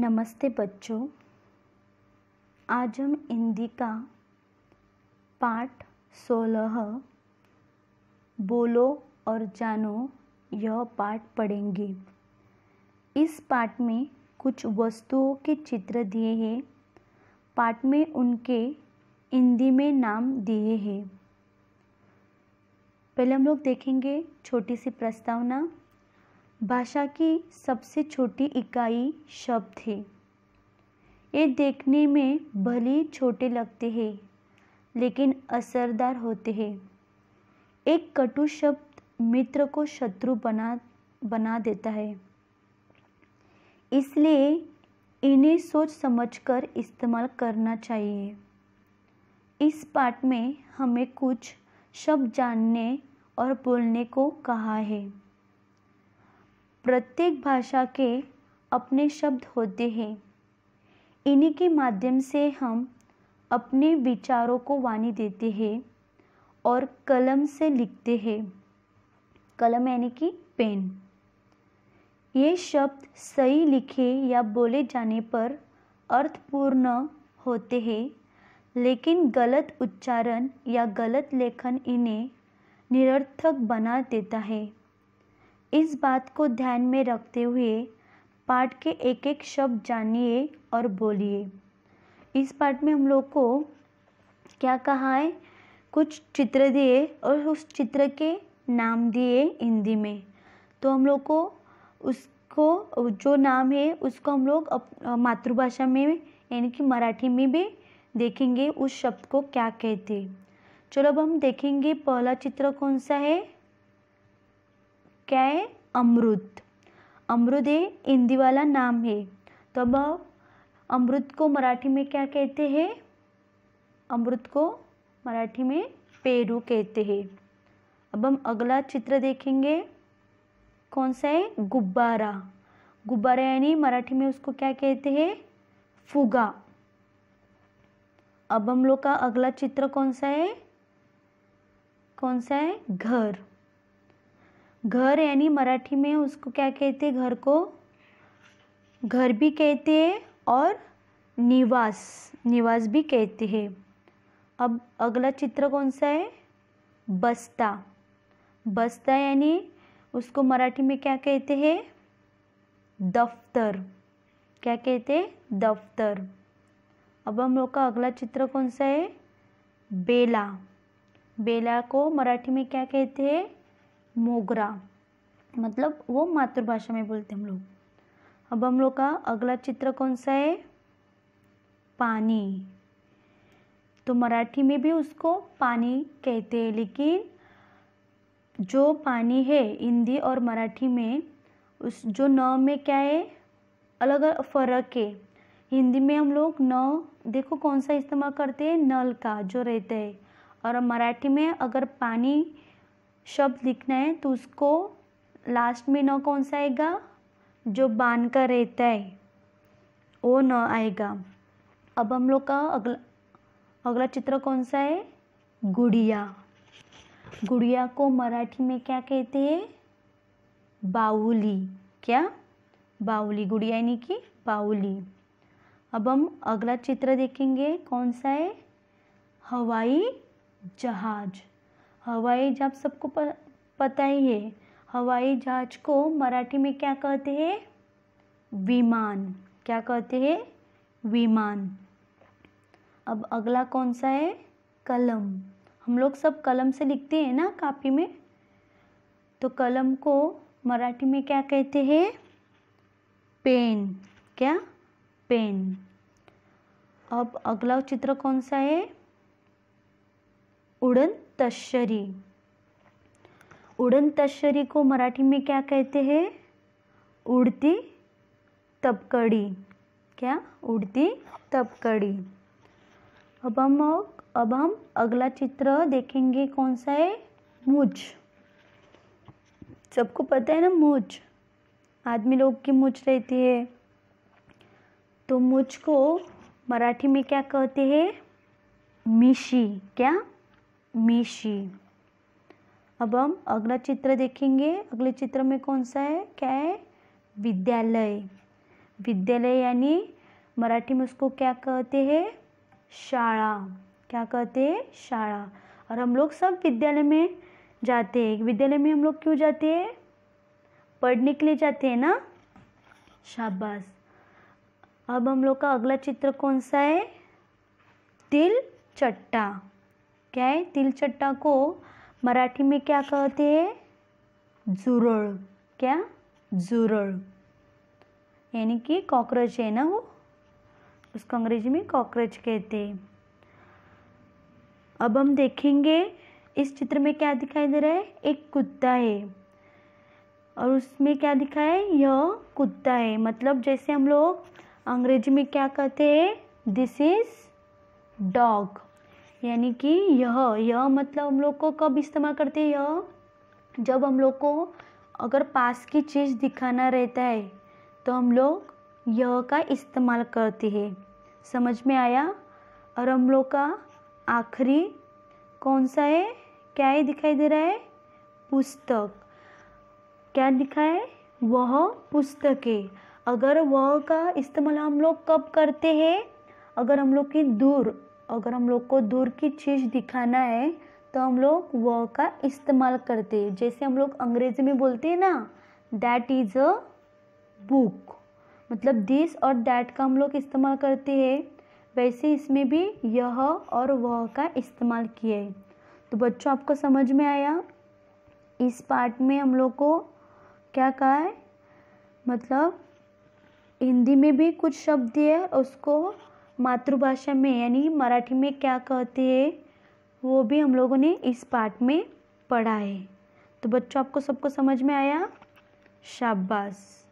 नमस्ते बच्चों आज हम हिंदी का पाठ सोलह बोलो और जानो यह पाठ पढ़ेंगे इस पाठ में कुछ वस्तुओं के चित्र दिए हैं पाठ में उनके हिंदी में नाम दिए हैं पहले हम लोग देखेंगे छोटी सी प्रस्तावना भाषा की सबसे छोटी इकाई शब्द है ये देखने में भले छोटे लगते हैं लेकिन असरदार होते हैं एक कटु शब्द मित्र को शत्रु बना बना देता है इसलिए इन्हें सोच समझकर इस्तेमाल करना चाहिए इस पाठ में हमें कुछ शब्द जानने और बोलने को कहा है प्रत्येक भाषा के अपने शब्द होते हैं इन्हीं के माध्यम से हम अपने विचारों को वाणी देते हैं और कलम से लिखते हैं कलम यानी कि पेन ये शब्द सही लिखे या बोले जाने पर अर्थपूर्ण होते हैं लेकिन गलत उच्चारण या गलत लेखन इन्हें निरर्थक बना देता है इस बात को ध्यान में रखते हुए पाठ के एक एक शब्द जानिए और बोलिए इस पाठ में हम लोग को क्या कहा है कुछ चित्र दिए और उस चित्र के नाम दिए हिंदी में तो हम लोग को उसको जो नाम है उसको हम लोग मातृभाषा में यानी कि मराठी में भी देखेंगे उस शब्द को क्या कहते चलो अब हम देखेंगे पहला चित्र कौन सा है क्या है अमृत अमृत है हिंदी वाला नाम है तो अब अमृत को मराठी में क्या कहते हैं अमृत को मराठी में पेरू कहते हैं अब हम अगला चित्र देखेंगे कौन सा है गुब्बारा गुब्बारा यानी मराठी में उसको क्या कहते हैं फुगा अब हम लोग का अगला चित्र कौन सा है कौन सा है घर घर यानी मराठी में उसको क्या कहते हैं घर को घर भी कहते हैं और निवास निवास भी कहते हैं अब अगला चित्र कौन सा है बस्ता बस्ता यानी उसको मराठी में क्या कहते हैं दफ्तर क्या कहते हैं दफ्तर अब हम लोग का अगला चित्र कौन सा है बेला बेला को मराठी में क्या कहते हैं मोगरा मतलब वो मातृभाषा में बोलते हम लोग अब हम लोग का अगला चित्र कौन सा है पानी तो मराठी में भी उसको पानी कहते हैं लेकिन जो पानी है हिंदी और मराठी में उस जो न में क्या है अलग अलग फ़र्क है हिंदी में हम लोग न देखो कौन सा इस्तेमाल करते हैं नल का जो रहता है और मराठी में अगर पानी शब्द लिखना है तो उसको लास्ट में न कौन सा आएगा जो बान का रहता है वो न आएगा अब हम लोग का अगला अगला चित्र कौन सा है गुड़िया गुड़िया को मराठी में क्या कहते हैं बाउली क्या बाउली गुड़िया यानी कि बाउली अब हम अगला चित्र देखेंगे कौन सा है हवाई जहाज़ हवाई जहाज सबको पता ही है हवाई जहाज को मराठी में क्या कहते हैं विमान क्या कहते हैं विमान अब अगला कौन सा है कलम हम लोग सब कलम से लिखते हैं ना कापी में तो कलम को मराठी में क्या कहते हैं पेन क्या पेन अब अगला चित्र कौन सा है उड़न तश्शरी उड़न तश्शरी को मराठी में क्या कहते हैं उड़ती तपकड़ी क्या उड़ती तपकड़ी अब हम अब हम अगला चित्र देखेंगे कौन सा है मुझ सबको पता है ना मुझ आदमी लोग की मुझ रहती है तो मुझ को मराठी में क्या कहते हैं मिशी क्या मीशी अब हम अगला चित्र देखेंगे अगले चित्र में कौन सा है क्या है विद्यालय विद्यालय यानी मराठी में उसको क्या कहते हैं शाला क्या कहते हैं शाला और हम लोग सब विद्यालय में जाते हैं विद्यालय में हम लोग क्यों जाते हैं पढ़ने के लिए जाते हैं ना शाबाश अब हम लोग का अगला चित्र कौन सा है तिल चट्टा क्या है तिल चट्टा को मराठी में क्या कहते हैं जुरड़ क्या जुरड़ यानी कि कॉकरोच है ना वो उसको अंग्रेजी में कॉकरोच कहते हैं अब हम देखेंगे इस चित्र में क्या दिखाई दे रहा है एक कुत्ता है और उसमें क्या दिखा है यह कुत्ता है मतलब जैसे हम लोग अंग्रेजी में क्या कहते हैं दिस इज डॉग यानी कि यह यह मतलब हम लोग को कब इस्तेमाल करते हैं यह जब हम लोग को अगर पास की चीज़ दिखाना रहता है तो हम लोग यह का इस्तेमाल करते हैं समझ में आया और हम लोग का आखिरी कौन सा है क्या है दिखाई दे रहा है पुस्तक क्या दिखा है वह है अगर वह का इस्तेमाल हम लोग कब करते हैं अगर हम लोग की दूर अगर हम लोग को दूर की चीज़ दिखाना है तो हम लोग व का इस्तेमाल करते हैं जैसे हम लोग अंग्रेजी में बोलते हैं ना दैट इज़ अ बुक मतलब दिस और दैट का हम लोग इस्तेमाल करते हैं वैसे इसमें भी यह और वह का इस्तेमाल किया है तो बच्चों आपको समझ में आया इस पार्ट में हम लोग को क्या कहा है मतलब हिंदी में भी कुछ शब्द दिए उसको मातृभाषा में यानी मराठी में क्या कहते हैं वो भी हम लोगों ने इस पाठ में पढ़ा है तो बच्चों आपको सबको समझ में आया शाबाश